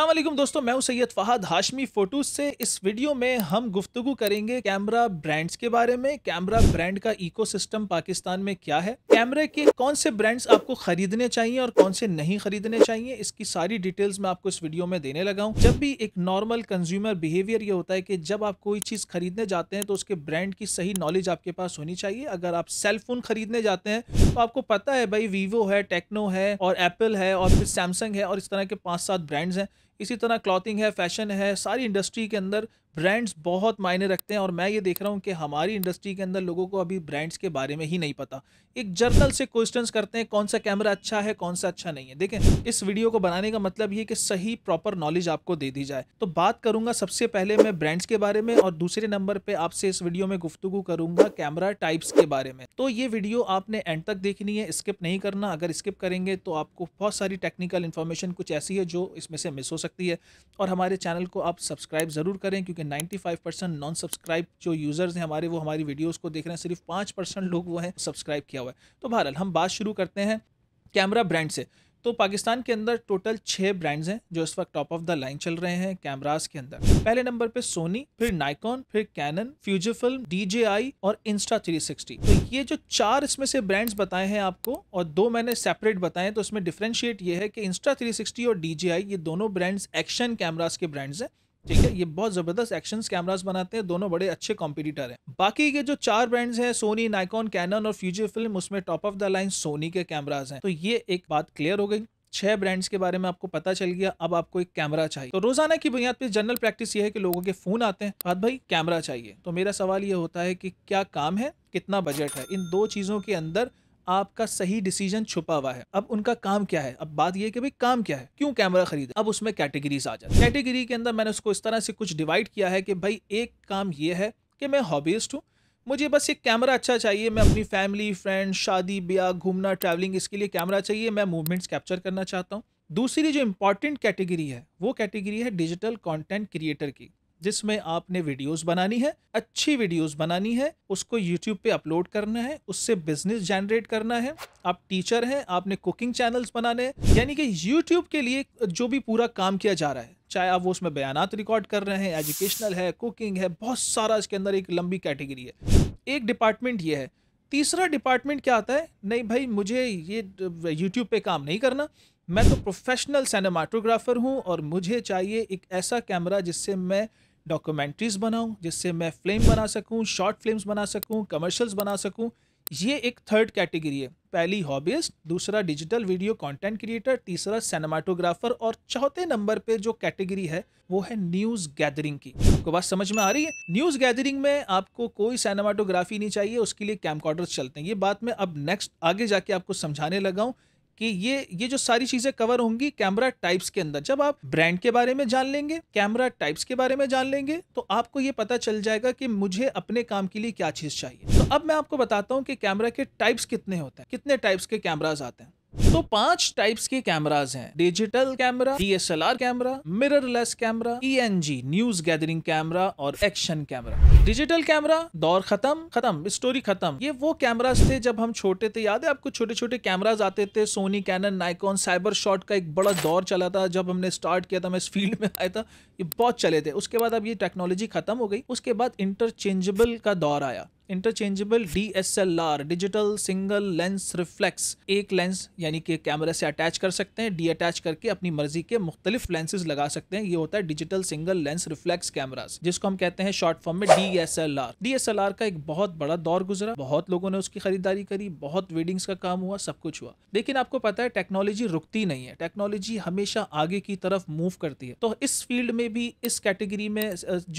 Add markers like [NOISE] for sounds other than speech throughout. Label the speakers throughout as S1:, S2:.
S1: असलम दोस्तों मैं सैयद फ़हद हाशमी फोटोज से इस वीडियो में हम गुफ्तु करेंगे कैमरा ब्रांड्स के बारे में कैमरा ब्रांड का इकोसिस्टम पाकिस्तान में क्या है कैमरे के कौन से ब्रांड्स आपको खरीदने चाहिए और कौन से नहीं खरीदने चाहिए इसकी सारी डिटेल्स मैं आपको इस वीडियो में देने लगा हूँ जब भी एक नॉर्मल कंज्यूमर बिहेवियर ये होता है कि जब आप कोई चीज़ खरीदने जाते हैं तो उसके ब्रांड की सही नॉलेज आपके पास होनी चाहिए अगर आप सेल फोन खरीदने जाते हैं तो आपको पता है भाई वीवो है टेक्नो है और एप्पल है और फिर सैमसंग है और इस तरह के पाँच सात ब्रांड्स हैं इसी तरह क्लॉथिंग है फैशन है सारी इंडस्ट्री के अंदर ब्रांड्स बहुत मायने रखते हैं और मैं ये देख रहा हूँ कि हमारी इंडस्ट्री के अंदर लोगों को अभी ब्रांड्स के बारे में ही नहीं पता एक जर्नल से क्वेश्चंस करते हैं कौन सा कैमरा अच्छा है कौन सा अच्छा नहीं है देखें इस वीडियो को बनाने का मतलब ये कि सही प्रॉपर नॉलेज आपको दे दी जाए तो बात करूंगा सबसे पहले मैं ब्रांड्स के बारे में और दूसरे नंबर पर आपसे इस वीडियो में गुफ्तु करूंगा कैमरा टाइप्स के बारे में तो ये वीडियो आपने एंड तक देखनी है स्किप नहीं करना अगर स्किप करेंगे तो आपको बहुत सारी टेक्निकल इन्फॉर्मेशन कुछ ऐसी है जो इसमें से मिस हो सकती है और हमारे चैनल को आप सब्सक्राइब ज़रूर करें क्योंकि के 95 परसेंट नॉन सब्सक्राइब जो यूज़र्स हैं हमारे वो हमारी वीडियोस को देख रहे हैं सिर्फ पाँच परसेंट लोग वो हैं सब्सक्राइब किया हुआ है तो बहरहाल हम बात शुरू करते हैं कैमरा ब्रांड से तो पाकिस्तान के अंदर टोटल छः ब्रांड्स हैं जो इस वक्त टॉप ऑफ द लाइन चल रहे हैं कैमराज के अंदर पहले नंबर पे सोनी फिर नाइकॉन फिर कैनन फ्यूजर फिल्म डी और इंस्टा 360 तो ये जो चार इसमें से ब्रांड्स बताए हैं आपको और दो मैंने सेपरेट बताए हैं तो इसमें डिफ्रेंशिएट ये है कि इंस्टा थ्री और डी ये दोनों ब्रांड्स एक्शन कैमराज के ब्रांड्स हैं ठीक है ये बहुत ज़बरदस्त एक्शन कैमराज बनाते हैं दोनों बड़े अच्छे कॉम्पिटिटर हैं बाकी के जो चार ब्रांड्स हैं सोनी नाइकॉन कैनन और फ्यूचर फिल्म उसमें top of the line Sony के कैमराज हैं तो ये एक बात क्लियर हो गई छह ब्रांड्स के बारे में आपको पता चल गया अब आपको एक कैमरा चाहिए तो रोजाना की बुनियाद पर जनरल प्रैक्टिस ये है कि लोगों के फोन आते हैं बात भाई कैमरा चाहिए तो मेरा सवाल ये होता है कि क्या काम है कितना बजट है इन दो चीज़ों के अंदर आपका सही डिसीजन छुपा हुआ है अब उनका काम क्या है अब बात यह कि भाई काम क्या है क्यों कैमरा खरीदे अब उसमें कैटेगरीज आ जाए कैटेगरी के अंदर मैंने उसको इस तरह से कुछ डिवाइड किया है कि भाई एक काम ये है कि मैं हॉबीस्ट हूँ मुझे बस एक कैमरा अच्छा चाहिए मैं अपनी फैमिली फ्रेंड शादी ब्याह घूमना ट्रैवलिंग इसके लिए कैमरा चाहिए मैं मूवमेंट्स कैप्चर करना चाहता हूँ दूसरी जो इंपॉर्टेंट कैटेगरी है वो कैटेगरी है डिजिटल कंटेंट क्रिएटर की जिसमें आपने वीडियोस बनानी है अच्छी वीडियोस बनानी है उसको यूट्यूब पे अपलोड करना है उससे बिजनेस जनरेट करना है आप टीचर हैं आपने कुकिंग चैनल्स बनाने हैं यानी कि यूट्यूब के लिए जो भी पूरा काम किया जा रहा है चाहे आप वो उसमें बयान रिकॉर्ड कर रहे हैं एजुकेशनल है कुकिंग है बहुत सारा इसके अंदर एक लंबी कैटेगरी है एक डिपार्टमेंट ये है तीसरा डिपार्टमेंट क्या आता है नहीं भाई मुझे ये यूट्यूब पे काम नहीं करना मैं तो प्रोफेशनल सिनेमाटोग्राफर हूँ और मुझे चाहिए एक ऐसा कैमरा जिससे मैं डॉक्यूमेंट्रीज बनाऊँ जिससे मैं फिल्म बना सकूँ शॉर्ट फिल्म्स बना सकूँ कमर्शल्स बना सकूँ ये एक थर्ड कैटेगरी है पहली हॉबीस्ट दूसरा डिजिटल वीडियो कंटेंट क्रिएटर तीसरा सिनेमाटोग्राफर और चौथे नंबर पे जो कैटेगरी है वो है न्यूज गैदरिंग की आपको बात समझ में आ रही है न्यूज गैदरिंग में आपको कोई सिनेमाटोग्राफी नहीं चाहिए उसके लिए कैमकॉर्डर चलते हैं ये बात मैं अब नेक्स्ट आगे जाके आपको समझाने लगाऊँ कि ये ये जो सारी चीज़ें कवर होंगी कैमरा टाइप्स के अंदर जब आप ब्रांड के बारे में जान लेंगे कैमरा टाइप्स के बारे में जान लेंगे तो आपको ये पता चल जाएगा कि मुझे अपने काम के लिए क्या चीज़ चाहिए तो अब मैं आपको बताता हूँ कि कैमरा के टाइप्स कितने होते हैं कितने टाइप्स के कैमराज आते हैं तो पांच टाइप्स के कैमराज हैं digital camera DSLR camera mirrorless camera ENG news gathering camera और एक्शन कैमरा डिजिटल कैमरा दौर खत्म खत्म स्टोरी खत्म ये वो कैमराज थे जब हम छोटे थे याद है आपको छोटे छोटे कैमराज आते थे Sony Canon Nikon cyber shot का एक बड़ा दौर चला था जब हमने स्टार्ट किया था मैं इस फील्ड में आया था ये बहुत चले थे उसके बाद अब ये टेक्नोलॉजी खत्म हो गई उसके बाद इंटरचेंजेबल का दौर आया interchangeable DSLR digital single lens reflex एक लेंस यानी कि कैमरे से अटैच कर सकते हैं डी अटैच करके अपनी मर्जी के मुख्तलिफ लेंसेज लगा सकते हैं ये होता है digital single lens reflex camera जिसको हम कहते हैं शॉर्ट फॉर्म में डीएसएलआर डीएसएलआर का एक बहुत बड़ा दौर गुजरा बहुत लोगों ने उसकी खरीदारी करी बहुत वेडिंग्स का काम हुआ सब कुछ हुआ लेकिन आपको पता है टेक्नोलॉजी रुकती नहीं है टेक्नोलॉजी हमेशा आगे की तरफ मूव करती है तो इस फील्ड में भी इस कैटेगरी में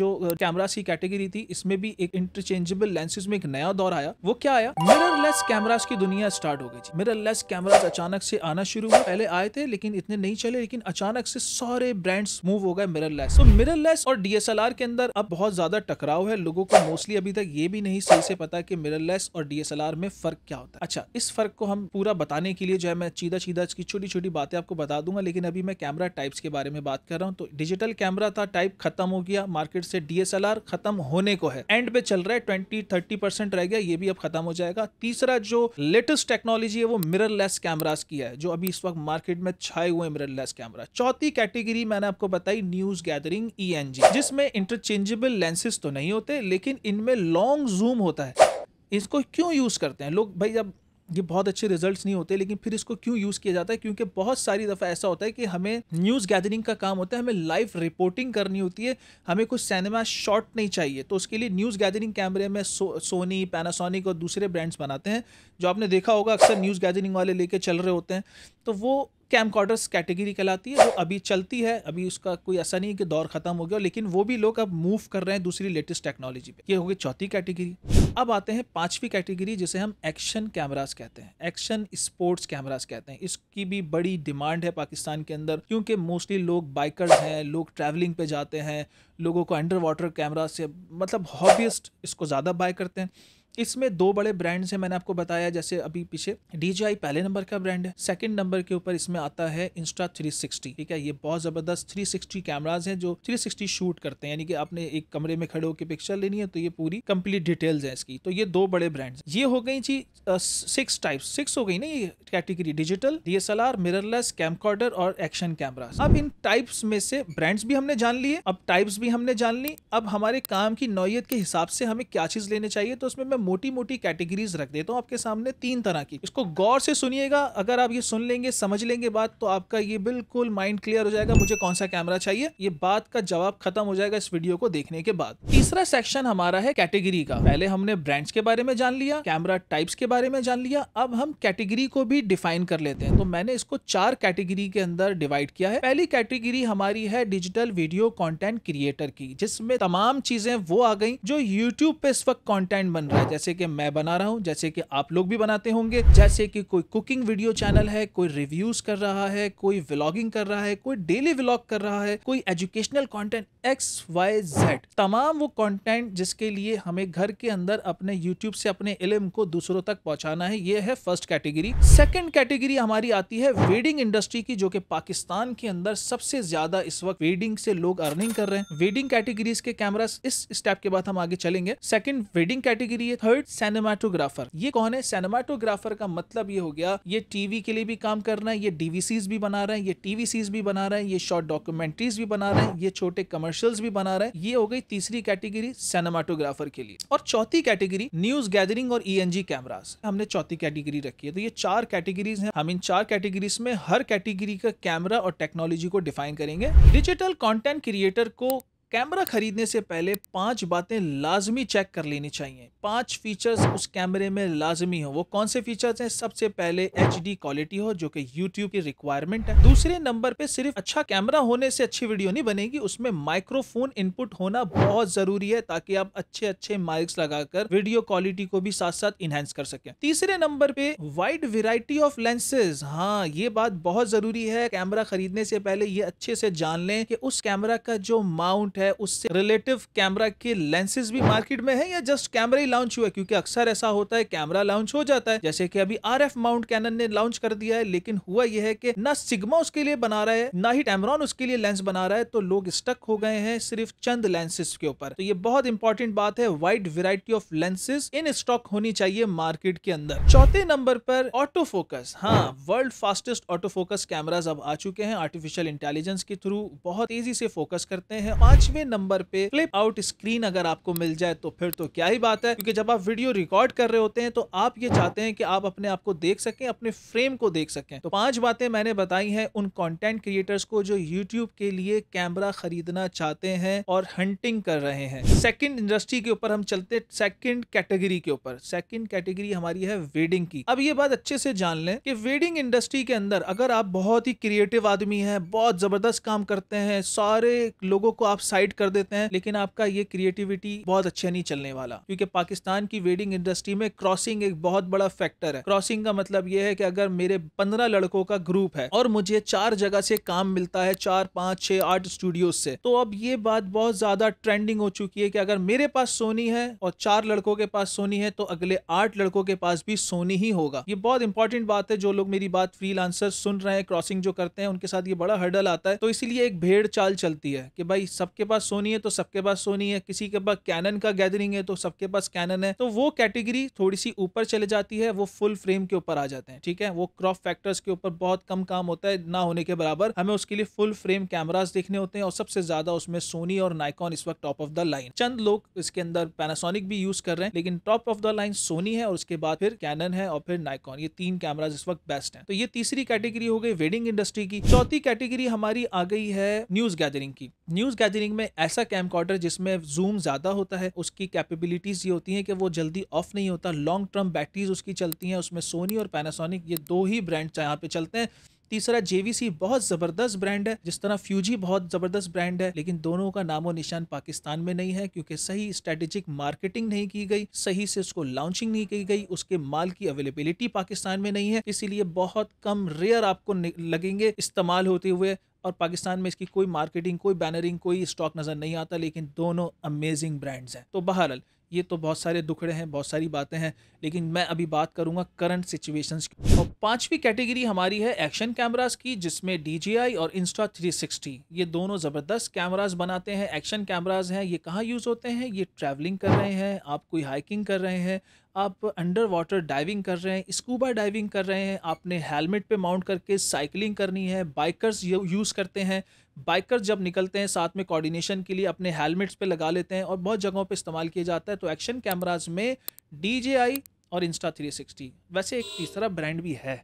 S1: जो कैमरास की कैटेगरी थी इसमें भी एक इंटरचेंजेबल लेंसेज फोटोसिंथेसिस में एक नया दौर आया वो क्या आया मिरर लेस कैमराज की दुनिया स्टार्ट हो गई थी मिरर लेस कैमराज अचानक से आना शुरू हुआ पहले आए थे लेकिन इतने नहीं चले लेकिन अचानक से सारे ब्रांड्स मूव हो गए मिरर लेस तो मिरर लेस और डीएसएलआर के अंदर अब बहुत ज्यादा टकराव है लोगों को मोस्टली अभी तक ये भी नहीं सही से पता की मिरर लेस और डीएसएलआर में फर्क क्या होता है अच्छा इस फर्क को हम पूरा बताने के लिए जो है मैं चीदा चीदा की छोटी छोटी बातें आपको बता दूंगा लेकिन अभी मैं कैमरा टाइप्स के बारे में बात कर रहा हूँ तो डिजिटल कैमरा था टाइप खत्म हो गया मार्केट से डीएसएलआर खत्म होने को है एंड पे चल रहा है ट्वेंटी फिफ्टी परसेंट रह गया ये भी अब खत्म हो जाएगा तीसरा जो लेटेस्ट टेक्नोलॉजी है वो मिरर लेस कैमराज की है जो अभी इस वक्त मार्केट में छाए हुए मिरर लेस कैमरा चौथी कैटेगरी मैंने आपको बताई news gathering E N G जिसमें इंटरचेंजेबल लेंसेज तो नहीं होते लेकिन इनमें लॉन्ग जूम होता है इसको क्यों यूज करते हैं लोग भाई जब ये बहुत अच्छे रिजल्ट नहीं होते लेकिन फिर इसको क्यों यूज़ किया जाता है क्योंकि बहुत सारी दफ़ा ऐसा होता है कि हमें न्यूज़ गैदरिंग का काम होता है हमें लाइव रिपोर्टिंग करनी होती है हमें कुछ सिनेमा शॉट नहीं चाहिए तो उसके लिए न्यूज़ गैदरिंग कैमरे में सो, सोनी पैनासोनिक और दूसरे ब्रांड्स बनाते हैं जो आपने देखा होगा अक्सर न्यूज़ गैदरिंग वाले लेके चल रहे होते हैं तो वो कैम कॉर्डर्स कैटेगरी कहलाती है जो अभी चलती है अभी उसका कोई ऐसा नहीं है कि दौर ख़त्म हो गया लेकिन वो भी लोग अब मूव कर रहे हैं दूसरी लेटेस्ट टेक्नोलॉजी पे ये होगी चौथी कैटेगरी अब आते हैं पांचवी कैटेगरी जिसे हम एक्शन कैमरास कहते हैं एक्शन स्पोर्ट्स कैमरास कहते हैं इसकी भी बड़ी डिमांड है पाकिस्तान के अंदर क्योंकि मोस्टली लोग बाइकर्स हैं लोग ट्रैवलिंग पे जाते हैं लोगों को अंडर वाटर कैमरा से मतलब हॉबीस्ट इसको ज़्यादा बाय करते हैं इसमें दो बड़े ब्रांड्स हैं मैंने आपको बताया जैसे अभी पीछे डी पहले नंबर का ब्रांड है सेकंड नंबर के ऊपर इसमें आता है इंस्टा 360 ठीक है ये बहुत ज़बरदस्त 360 कैमराज हैं जो 360 शूट करते हैं यानी कि आपने एक कमरे में खड़े होकर पिक्चर लेनी है तो ये पूरी कंप्लीट डिटेल्स है इसकी तो ये दो बड़े ब्रांड्स ये हो गई जी सिक्स टाइप्स सिक्स हो गई ना ये category digital D S mirrorless camcorder और एक्शन कैमरा अब इन टाइप्स में से ब्रांड्स भी हमने जान लिए अब टाइप्स भी हमने जान ली अब हमारे काम की नौयत के हिसाब से हमें क्या चीज़ लेने चाहिए तो उसमें मैं मोटी मोटी कैटेगरीज रख देता हूँ आपके सामने तीन तरह की इसको गौर से सुनिएगा अगर आप ये सुन लेंगे समझ लेंगे बात तो आपका ये बिल्कुल माइंड क्लियर हो जाएगा मुझे कौन सा कैमरा चाहिए ये बात का जवाब खत्म हो जाएगा इस वीडियो को देखने के बाद तीसरा सेक्शन हमारा है कैटेगरी का पहले हमने ब्रांड्स के बारे में जान लिया कैमरा टाइप्स के बारे में जान लिया अब हम कैटेगरी को भी डिफाइन कर लेते हैं तो मैंने इसको चार कैटेगरी के अंदर डिवाइड किया है पहली कैटेगरी हमारी है डिजिटल वीडियो कंटेंट क्रिएटर की जिसमें तमाम चीजें वो आ गई जो यूट्यूब पे इस वक्त कंटेंट बन रहा है जैसे कि मैं बना रहा हूँ जैसे कि आप लोग भी बनाते होंगे जैसे कि कोई कुकिंग वीडियो चैनल है कोई रिव्यूज कर रहा है कोई व्लॉगिंग कर रहा है कोई डेली व्लॉग कर रहा है कोई educational content X Y Z तमाम वो कॉन्टेंट जिसके लिए हमें घर के अंदर अपने यूट्यूब से अपने इलम को दूसरों तक पहुंचाना है ये है फर्स्ट कैटेगरी सेकेंड कैटेगरी हमारी आती है वेडिंग इंडस्ट्री की जो कि पाकिस्तान के अंदर सबसे ज्यादा इस वक्त वेडिंग से लोग अर्निंग कर रहे हैं वेडिंग कैटेगरीज के कैमरा इस स्टेप के बाद हम आगे चलेंगे सेकंड वेडिंग कैटेगरी है थर्ड सिनेमाटोग्राफर ये कौन है सिनेमाटोग्राफर का मतलब ये हो गया ये टीवी के लिए भी काम कर रहा है ये डीवीसीज भी बना रहे हैं ये टीवीसीज भी बना रहे हैं ये शॉर्ट डॉक्यूमेंट्रीज भी बना रहे हैं ये छोटे कमर्शियल्स भी बना रहे हैं ये हो गई तीसरी कैटेगरी सिनेमाटोग्राफर के लिए और चौथी कैटेगरी न्यूज गैदरिंग और ई e कैमराज हमने चौथी कैटेगरी रखी है तो ये चार कैटेगरीज हैं हम इन चार कैटेगरीज में हर कैटेगरी का कैमरा और टेक्नोलॉजी को डिफाइन करेंगे डिजिटल कंटेंट क्रिएटर को कैमरा ख़रीदने से पहले पांच बातें लाजमी चेक कर लेनी चाहिए पांच फीचर्स उस कैमरे में लाजमी हो वो कौन से फीचर्स हैं सबसे पहले एच क्वालिटी हो जो कि यूट्यूब की रिक्वायरमेंट है दूसरे नंबर पे सिर्फ अच्छा कैमरा होने से अच्छी वीडियो नहीं बनेगी उसमें माइक्रोफोन इनपुट होना बहुत ज़रूरी है ताकि आप अच्छे अच्छे माइक्स लगाकर वीडियो क्वालिटी को भी साथ साथ इनहेंस कर सके तीसरे नंबर पे वाइड वेराइटी ऑफ लेंसेज हाँ ये बात बहुत ज़रूरी है कैमरा खरीदने से पहले ये अच्छे से जान लें कि उस कैमरा का जो माउंट है है उससे रिलेटिव कैमरा के लेंसेज भी मार्केट में है या जस्ट कैमरा ही लॉन्च हुआ है क्योंकि अक्सर ऐसा होता है कैमरा लॉन्च हो जाता है जैसे कि अभी आर एफ माउंट कैनन ने लॉन्च कर दिया है लेकिन हुआ यह है कि ना सिग्मा उसके लिए बना रहा है ना ही टैमरॉन उसके लिए लेंस बना रहा है तो लोग स्टक हो गए हैं सिर्फ चंद लेंसेज के ऊपर तो ये बहुत इंपॉर्टेंट बात है wide variety of lenses in stock होनी चाहिए मार्केट के अंदर चौथे नंबर पर ऑटो फोकस हाँ world fastest auto focus cameras अब आ चुके हैं आर्टिफिशियल इंटेलिजेंस के थ्रू बहुत तेजी से फोकस करते हैं पांच पांचवें नंबर पे फ्लिप आउट स्क्रीन अगर आपको मिल जाए तो फिर तो क्या ही बात है क्योंकि जब आप वीडियो रिकॉर्ड कर रहे होते हैं तो आप ये चाहते हैं कि आप अपने आप को देख सकें अपने फ्रेम को देख सकें तो पांच बातें मैंने बताई हैं उन कंटेंट क्रिएटर्स को जो यूट्यूब के लिए कैमरा खरीदना चाहते हैं और हंटिंग कर रहे हैं सेकेंड इंडस्ट्री के ऊपर हम चलते सेकेंड कैटेगरी के ऊपर सेकेंड कैटेगरी हमारी है वेडिंग की अब ये बात अच्छे से जान लें कि वेडिंग इंडस्ट्री के अंदर अगर आप बहुत ही क्रिएटिव आदमी है बहुत जबरदस्त काम करते हैं सारे लोगों को आप साइड साइड कर देते हैं लेकिन आपका ये क्रिएटिविटी बहुत अच्छा नहीं चलने वाला क्योंकि पाकिस्तान की वेडिंग इंडस्ट्री में क्रॉसिंग एक बहुत बड़ा फैक्टर है क्रॉसिंग का मतलब ये है कि अगर मेरे पंद्रह लड़कों का ग्रुप है और मुझे चार जगह से काम मिलता है चार पांच छह आठ स्टूडियो से तो अब ये बात बहुत ज्यादा ट्रेंडिंग हो चुकी है कि अगर मेरे पास सोनी है और चार लड़कों के पास सोनी है तो अगले आठ लड़कों के पास भी सोनी ही होगा ये बहुत इंपॉर्टेंट बात है जो लोग मेरी बात फ्री सुन रहे हैं क्रॉसिंग जो करते हैं उनके साथ ये बड़ा हर्डल आता है तो इसीलिए एक भेड़ चाल चलती है कि भाई सबके सबके पास सोनी है तो सबके पास सोनी है किसी के पास कैनन का गैदरिंग है तो सबके पास कैनन है तो वो कैटेगरी थोड़ी सी ऊपर चले जाती है वो फुल फ्रेम के ऊपर आ जाते हैं ठीक है वो क्रॉप फैक्टर्स के ऊपर बहुत कम काम होता है ना होने के बराबर हमें उसके लिए फुल फ्रेम कैमराज देखने होते हैं और सबसे ज्यादा उसमें सोनी और नाइकॉन इस वक्त टॉप ऑफ द लाइन चंद लोग इसके अंदर पैनासोनिक भी यूज कर रहे हैं लेकिन top of the line Sony है और उसके बाद फिर कैनन है और फिर नाइकॉन ये तीन कैमराज इस वक्त बेस्ट है तो ये तीसरी कैटेगरी हो गई वेडिंग इंडस्ट्री की चौथी कैटेगरी हमारी आ गई है न्यूज गैदरिंग की न्यूज गैदरिंग शूटिंग में ऐसा कैम जिसमें जूम ज़्यादा होता है उसकी कैपेबिलिटीज़ ये होती हैं कि वो जल्दी ऑफ नहीं होता लॉन्ग टर्म बैटरीज उसकी चलती हैं उसमें सोनी और पैनासोनिक ये दो ही ब्रांड्स यहाँ पे चलते हैं तीसरा जेवीसी बहुत ज़बरदस्त ब्रांड है जिस तरह फ्यूजी बहुत ज़बरदस्त ब्रांड है लेकिन दोनों का नामो निशान पाकिस्तान में नहीं है क्योंकि सही स्ट्रेटेजिक मार्केटिंग नहीं की गई सही से उसको लॉन्चिंग नहीं की गई उसके माल की अवेलेबिलिटी पाकिस्तान में नहीं है इसीलिए बहुत कम रेयर आपको लगेंगे इस्तेमाल होते हुए और पाकिस्तान में इसकी कोई मार्केटिंग कोई बैनरिंग कोई स्टॉक नज़र नहीं आता लेकिन दोनों अमेजिंग ब्रांड्स हैं तो बहरहाल ये तो बहुत सारे दुखड़े हैं बहुत सारी बातें हैं लेकिन मैं अभी बात करूंगा करंट सिचुएशंस की और पांचवी कैटेगरी हमारी है एक्शन कैमरास की जिसमें आई और इंस्टा 360 ये दोनों ज़बरदस्त कैमरास बनाते हैं एक्शन कैमरास हैं ये कहाँ यूज़ होते हैं ये ट्रैवलिंग कर रहे हैं आप कोई हाइकिंग कर रहे हैं आप अंडर वाटर डाइविंग कर रहे हैं स्कूबा डाइविंग कर रहे हैं आपने हेलमेट पे माउंट करके साइकिलिंग करनी है बाइकर्स यूज़ करते हैं बाइकर्स जब निकलते हैं साथ में कोऑर्डिनेशन के लिए अपने हेलमेट्स पे लगा लेते हैं और बहुत जगहों पे इस्तेमाल किया जाता है तो एक्शन कैमराज में डी और इंस्टा थ्री वैसे एक तीसरा ब्रांड भी है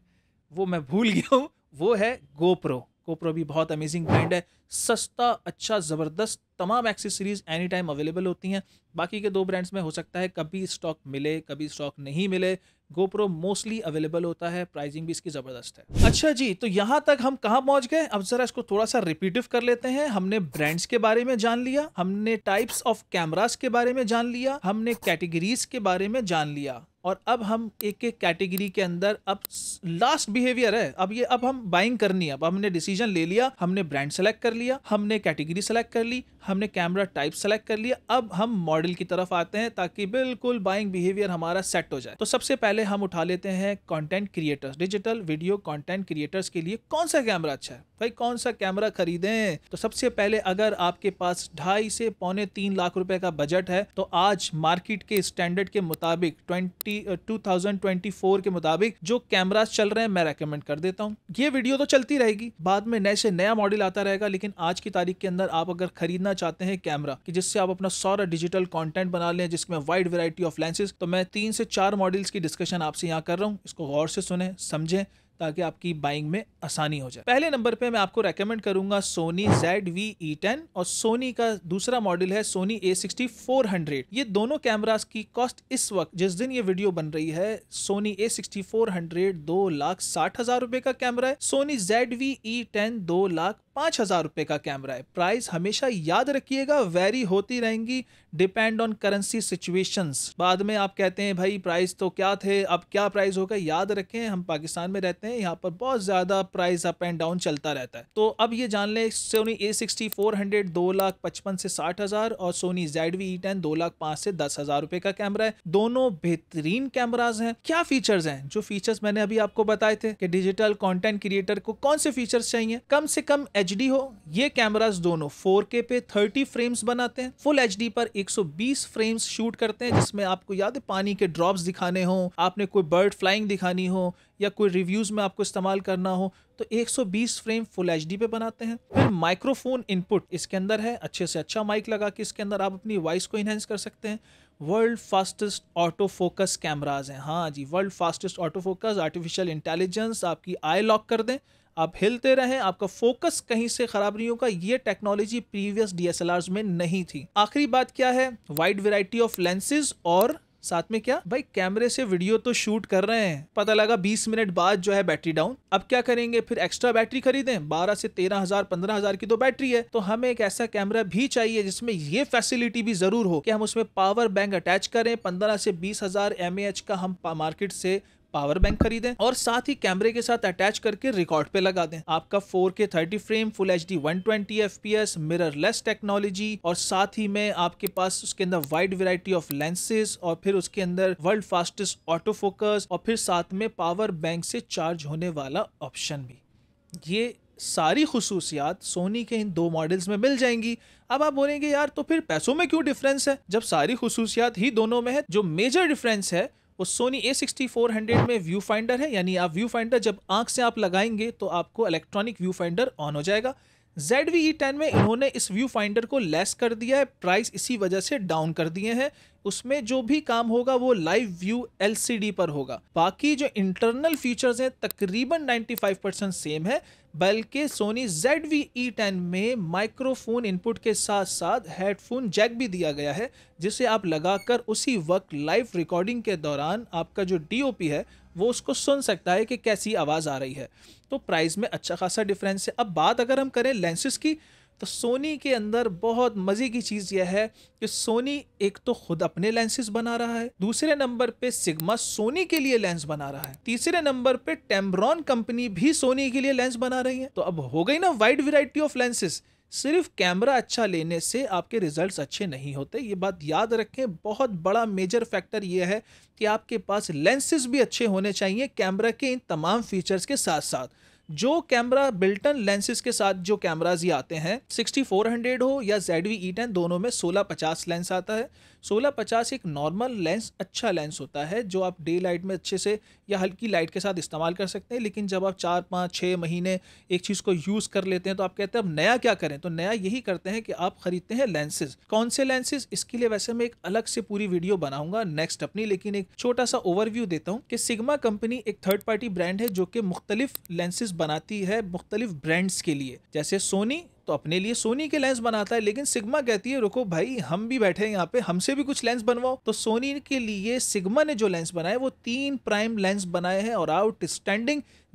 S1: वो मैं भूल गया हूँ वो है गोप्रो गोप्रो भी बहुत अमेजिंग ब्रांड है सस्ता अच्छा ज़बरदस्त तमाम एक्सेसरीज एनी टाइम अवेलेबल होती हैं बाकी के दो ब्रांड्स में हो सकता है कभी स्टॉक मिले कभी स्टॉक नहीं मिले गोप्रो मोस्टली अवेलेबल होता है प्राइसिंग भी इसकी ज़बरदस्त है अच्छा जी तो यहाँ तक हम कहाँ पहुँच गए अब ज़रा इसको थोड़ा सा रिपीटिव कर लेते हैं हमने ब्रांड्स के बारे में जान लिया हमने टाइप्स ऑफ कैमराज के बारे में जान लिया हमने कैटेगरीज के बारे में जान लिया और अब हम एक एक कैटेगरी के अंदर अब लास्ट बिहेवियर है अब ये अब हम बाइंग करनी है अब हमने डिसीजन ले लिया हमने ब्रांड सेलेक्ट कर लिया हमने कैटेगरी सेलेक्ट कर ली हमने कैमरा टाइप सेलेक्ट कर लिया अब हम मॉडल की तरफ आते हैं ताकि बिल्कुल बाइंग बिहेवियर हमारा सेट हो जाए तो सबसे पहले हम उठा लेते हैं content creators digital video content creators के लिए कौन सा कैमरा अच्छा है भाई कौन सा कैमरा खरीदें तो सबसे पहले अगर आपके पास ढाई से पौने तीन लाख रुपए का बजट है तो आज मार्केट के स्टैंडर्ड के मुताबिक ट्वेंटी टू के मुताबिक जो कैमरा चल रहे हैं मैं रेकमेंड कर देता हूँ ये वीडियो तो चलती रहेगी बाद में नए से नया मॉडल आता रहेगा लेकिन आज की तारीख के अंदर आप अगर खरीदना चाहते हैं कैमरा कि जिससे आप अपना सारा डिजिटल कॉन्टेंट बना लें जिसमें वाइड वेराइटी ऑफ लेंसेज तो मैं तीन से चार मॉडल्स की डिस्कशन आपसे यहाँ कर रहा हूँ इसको गौर से सुने समझें ताकि आपकी बाइंग में आसानी हो जाए पहले नंबर पे मैं आपको रेकमेंड करूंगा Sony Z V E ten और सोनी का दूसरा मॉडल है Sony A sixty four hundred ये दोनों कैमरास की कॉस्ट इस वक्त जिस दिन ये वीडियो बन रही है Sony A sixty four hundred दो लाख साठ हजार रुपए का कैमरा है Sony Z V E ten दो लाख पाँच हज़ार रुपये का कैमरा है प्राइस हमेशा याद रखिएगा वेरी होती रहेंगी डिपेंड ऑन करेंसी सिचुएशंस बाद में आप कहते हैं भाई प्राइस तो क्या थे अब क्या प्राइस होगा याद रखें हम पाकिस्तान में रहते हैं यहाँ पर बहुत ज़्यादा प्राइस अप एंड डाउन चलता रहता है तो अब ये जान लें Sony A sixty four hundred दो लाख पचपन से साठ हज़ार और Sony Z V E ten दो लाख पाँच से दस हज़ार रुपये का कैमरा है दोनों बेहतरीन कैमराज हैं क्या फीचर्स हैं जो फीचर्स मैंने अभी आपको बताए थे कि डिजिटल कॉन्टेंट क्रिएटर को कौन से फीचर्स चाहिए कम से कम एज एच हो ये कैमरास दोनों 4K पे 30 फ्रेम्स बनाते हैं फुल एच पर 120 फ्रेम्स शूट करते हैं जिसमें आपको याद है पानी के ड्रॉप्स दिखाने हो आपने कोई बर्ड फ्लाइंग दिखानी हो या कोई रिव्यूज़ में आपको इस्तेमाल करना हो तो 120 फ्रेम फुल एच पे बनाते हैं फिर माइक्रोफोन इनपुट इसके अंदर है अच्छे से अच्छा माइक लगा के इसके अंदर आप अपनी वॉइस को इन्हेंस कर सकते हैं world fastest auto focus cameras हैं हाँ जी world fastest auto focus artificial intelligence आपकी आई लॉक कर दें आप हिलते रहें आपका फोकस कहीं से खराब नहीं होगा ये टेक्नोलॉजी प्रीवियस डीएसएलआर में नहीं थी आखिरी बात क्या है वाइड वेराइटी ऑफ लेंसेज और साथ में क्या भाई कैमरे से वीडियो तो शूट कर रहे हैं पता लगा 20 मिनट बाद जो है बैटरी डाउन अब क्या करेंगे फिर एक्स्ट्रा बैटरी खरीदें 12 से तेरह हजार पंद्रह हजार की तो बैटरी है तो हमें एक ऐसा कैमरा भी चाहिए जिसमें ये फैसिलिटी भी जरूर हो कि हम उसमें पावर बैंक अटैच करें पंद्रह से बीस हजार का हम मार्केट से पावर बैंक खरीदें और साथ ही कैमरे के साथ अटैच करके रिकॉर्ड पे लगा दें आपका 4K 30 frame full H D one twenty F P S mirrorless technology और साथ ही में आपके पास उसके अंदर वाइड वेराइटी ऑफ लेंसेज और फिर उसके अंदर वर्ल्ड फास्टेस्ट ऑटो फोकस और फिर साथ में पावर बैंक से चार्ज होने वाला ऑप्शन भी ये सारी खसूसियात सोनी के इन दो मॉडल्स में मिल जाएंगी अब आप बोलेंगे यार तो फिर पैसों में क्यों डिफरेंस है जब सारी खसूसियात ही दोनों में है जो मेजर डिफरेंस है वो Sony A sixty four hundred में व्यू फाइंडर है यानी आप व्यू फाइंडर जब आंख से आप लगाएंगे तो आपको इलेक्ट्रॉनिक व्यू फाइंडर ऑन हो जाएगा जेड वी ई टेन में इन्होंने इस व्यू फाइंडर को लेस कर दिया है प्राइस इसी वजह से डाउन कर दिए हैं उसमें जो भी काम होगा वो लाइव व्यू एलसीडी पर होगा बाकी जो इंटरनल फीचर्स हैं तकरीबन 95 परसेंट सेम है बल्कि Sony Z V E ten में माइक्रोफोन इनपुट के साथ साथ हेडफोन जैक भी दिया गया है जिसे आप लगाकर उसी वक्त लाइव रिकॉर्डिंग के दौरान आपका जो डी है वो उसको सुन सकता है कि कैसी आवाज़ आ रही है तो प्राइस में अच्छा खासा डिफरेंस है अब बात अगर हम करें लेंसेज की तो सोनी के अंदर बहुत मज़े की चीज़ यह है कि सोनी एक तो खुद अपने लेंसेज बना रहा है दूसरे नंबर पे सिग्मा सोनी के लिए लेंस बना रहा है तीसरे नंबर पे टेम्ब्रॉन कंपनी भी सोनी के लिए लेंस बना रही है तो अब हो गई ना वाइड वेराइटी ऑफ लेंसेज सिर्फ कैमरा अच्छा लेने से आपके रिजल्ट्स अच्छे नहीं होते ये बात याद रखें बहुत बड़ा मेजर फैक्टर ये है कि आपके पास लेंसेज भी अच्छे होने चाहिए कैमरा के इन तमाम फीचर्स के साथ साथ जो कैमरा बिल्टन लेंसेज के साथ जो कैमराज ये आते हैं सिक्सटी हो या जेड वी e दोनों में सोलह लेंस आता है सोलह पचास एक नॉर्मल लेंस अच्छा लेंस होता है जो आप डे लाइट में अच्छे से या हल्की लाइट के साथ इस्तेमाल कर सकते हैं लेकिन जब आप चार पाँच छः महीने एक चीज़ को यूज़ कर लेते हैं तो आप कहते हैं अब नया क्या करें तो नया यही करते हैं कि आप ख़रीदते हैं लेंसेज कौन से लेंसेज इसके लिए वैसे मैं एक अलग से पूरी वीडियो बनाऊंगा नेक्स्ट अपनी लेकिन एक छोटा सा ओवरव्यू देता हूँ कि सिग्मा कंपनी एक थर्ड पार्टी ब्रांड है जो कि मुख्तलिफ लेंसेज बनाती है मुख्तलिफ ब्रांड्स के लिए जैसे सोनी तो अपने लिए सोनी के लेंस बनाता है लेकिन सिग्मा कहती है रुको भाई हम भी बैठे हैं यहाँ पे हमसे भी कुछ लेंस बनवाओ तो सोनी के लिए सिग्मा ने जो लेंस बनाए वो तीन प्राइम लेंस बनाए हैं और आउट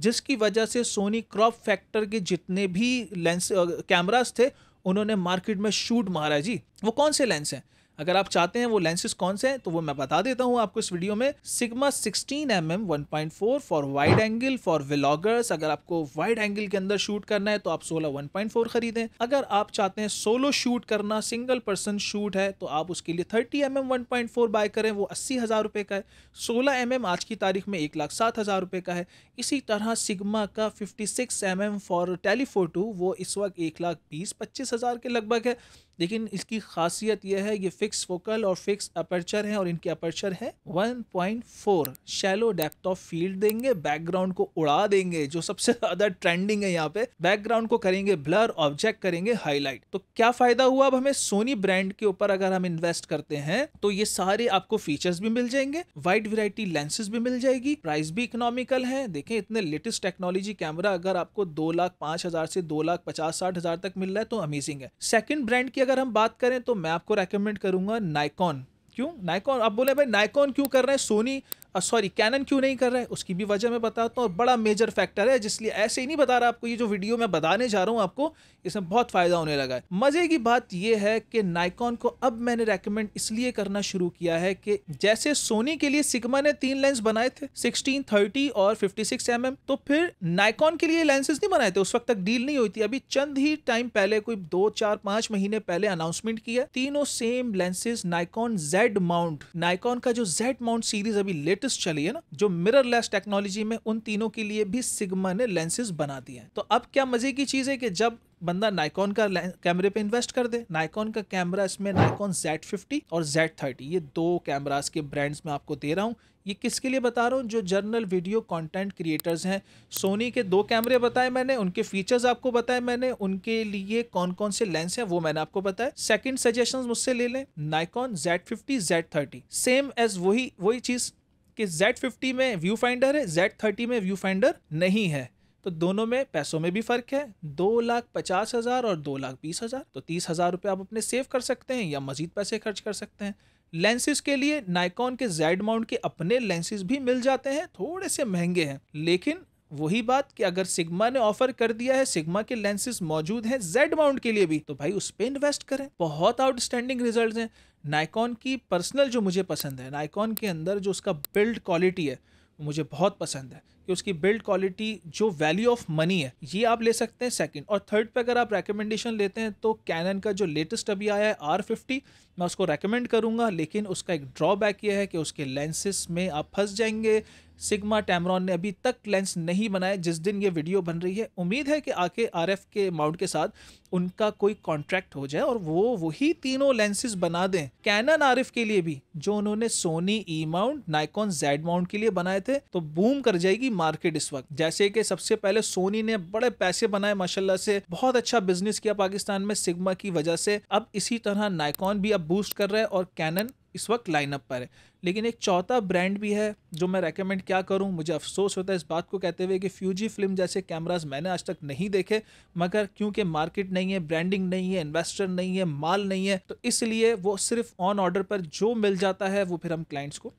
S1: जिसकी वजह से सोनी क्रॉप फैक्टर के जितने भी लेंस कैमराज थे उन्होंने मार्केट में शूट मारा जी वो कौन से लेंस हैं अगर आप चाहते हैं वो लेंसेज कौन से हैं तो वो मैं बता देता हूँ आपको इस वीडियो में Sigma 16 M M one point four for wide angle for vloggers अगर आपको वाइड एंगल के अंदर शूट करना है तो आप सोलह वन पॉइंट फोर खरीदें अगर आप चाहते हैं सोलो शूट करना सिंगल पर्सन शूट है तो आप उसके लिए thirty M M one point four buy करें वो अस्सी हज़ार रुपये का है सोलह एम mm एम आज की तारीख में एक लाख सात हज़ार रुपये का है इसी तरह सिगमा का fifty six M M for telephoto वो इस वक्त एक लाख बीस पच्चीस हज़ार के लगभग है लेकिन इसकी खासियत यह है ये फिक्स फोकल और फिक्स अपर्चर हैं और इनके अपर्चर है 1.4 शैलो डेप्थ ऑफ फील्ड देंगे बैकग्राउंड को उड़ा देंगे जो सबसे [LAUGHS] ज़्यादा ट्रेंडिंग है यहाँ पे बैकग्राउंड को करेंगे ब्लर ऑब्जेक्ट करेंगे हाईलाइट तो क्या फ़ायदा हुआ अब हमें सोनी ब्रांड के ऊपर अगर हम इन्वेस्ट करते हैं तो ये सारे आपको फीचर्स भी मिल जाएंगे वाइड वेराइटी लेंसेज भी मिल जाएगी प्राइस भी इकोनॉमिकल है देखें इतने लेटेस्ट टेक्नोलॉजी कैमरा अगर आपको दो लाख पांच हज़ार से दो लाख पचास साठ हज़ार तक मिल रहा है तो अमेजिंग है सेकेंड ब्रांड की अगर हम बात करें तो मैं आपको रेकमेंड करूंगा नाइकॉन क्यों नाइकॉन आप बोले भाई नाइकॉन क्यों कर रहे हैं सोनी सॉरी कैनन क्यों नहीं कर रहा है उसकी भी वजह मैं बताता हूँ और बड़ा मेजर फैक्टर है जिसलिए ऐसे ही नहीं बता रहा आपको ये जो वीडियो मैं बताने जा रहा हूँ आपको इसमें बहुत फ़ायदा होने लगा है मज़े की बात यह है कि नाइकॉन को अब मैंने रेकमेंड इसलिए करना शुरू किया है कि जैसे सोनी के लिए सिकमा ने तीन लेंस बनाए थे सिक्सटीन थर्टी और फिफ्टी सिक्स mm, तो फिर नाइकॉन के लिए लेंसेज नहीं बनाए थे उस वक्त तक डील नहीं हुई थी अभी चंद ही टाइम पहले कोई दो चार पाँच महीने पहले अनाउंसमेंट किया तीनों same lenses Nikon Z mount Nikon का जो जेड माउंट सीरीज अभी लेट लेटेस्ट चली है ना जो मिरर लेस टेक्नोलॉजी में उन तीनों के लिए भी सिग्मा ने लेंसेज बना दिए हैं तो अब क्या मजे की चीज़ है कि जब बंदा नाइकॉन का कैमरे पे इन्वेस्ट कर दे नाइकॉन का कैमरा इसमें नाइकॉन Z50 और Z30 ये दो कैमरास के ब्रांड्स में आपको दे रहा हूँ ये किसके लिए बता रहा हूँ जो जर्नल वीडियो कंटेंट क्रिएटर्स हैं सोनी के दो कैमरे बताए मैंने उनके फीचर्स आपको बताए मैंने उनके लिए कौन कौन से लेंस हैं वो मैंने आपको बताया सेकंड सजेशंस मुझसे ले लें Nikon Z50 Z30 same as वही वही चीज़ कि Z50 में व्यू फाइंडर है Z30 में व्यू फाइंडर नहीं है तो दोनों में पैसों में भी फ़र्क है दो लाख पचास हज़ार और दो लाख बीस हज़ार तो तीस हज़ार रुपये आप अपने सेव कर सकते हैं या मज़ीद पैसे खर्च कर सकते हैं लेंसेज के लिए नाइकॉन के जेड माउंट के अपने लेंसेज भी मिल जाते हैं थोड़े से महंगे हैं लेकिन वही बात कि अगर सिग्मा ने ऑफर कर दिया है सिग्मा के लेंसेज मौजूद हैं जेड माउंट के लिए भी तो भाई उस पर इन्वेस्ट करें बहुत आउटस्टैंडिंग रिजल्ट हैं नाइकॉन की पर्सनल जो मुझे पसंद है नाइकॉन के अंदर जो उसका बिल्ड क्वालिटी है मुझे बहुत पसंद है कि उसकी बिल्ड क्वालिटी जो वैल्यू ऑफ मनी है ये आप ले सकते हैं सेकंड और थर्ड पे अगर आप रेकमेंडेशन लेते हैं तो कैनन का जो लेटेस्ट अभी आया है आर फिफ्टी मैं उसको रेकमेंड करूँगा लेकिन उसका एक ड्रॉबैक ये है कि उसके लेंसेस में आप फंस जाएंगे सिग्मा टैमरॉन ने अभी तक लेंस नहीं बनाए जिस दिन ये वीडियो बन रही है उम्मीद है कि आके आर के माउंट के साथ उनका कोई कॉन्ट्रैक्ट हो जाए और वो वही तीनों लेंसेज बना दें कैनन आर के लिए भी जो उन्होंने Sony E mount Nikon Z mount के लिए बनाए थे तो बूम कर जाएगी मार्केट इस वक्त जैसे कि सबसे पहले सोनी ने बड़े पैसे बनाए माशाला से बहुत अच्छा बिजनेस किया पाकिस्तान में सिग्मा की वजह से अब इसी तरह नाइकॉन भी अब बूस्ट कर रहे हैं और कैनन इस वक्त लाइनअप पर है लेकिन एक चौथा ब्रांड भी है जो मैं रेकमेंड क्या करूं मुझे अफसोस होता है इस बात को कहते हुए कि फ्यूजी फिल्म जैसे कैमराज मैंने आज तक नहीं देखे मगर क्योंकि मार्केट नहीं है ब्रांडिंग नहीं है इन्वेस्टर नहीं है माल नहीं है तो इसलिए वो सिर्फ ऑन ऑर्डर पर जो मिल जाता है वो फिर हम क्लाइंट्स को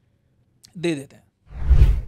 S1: दे देते हैं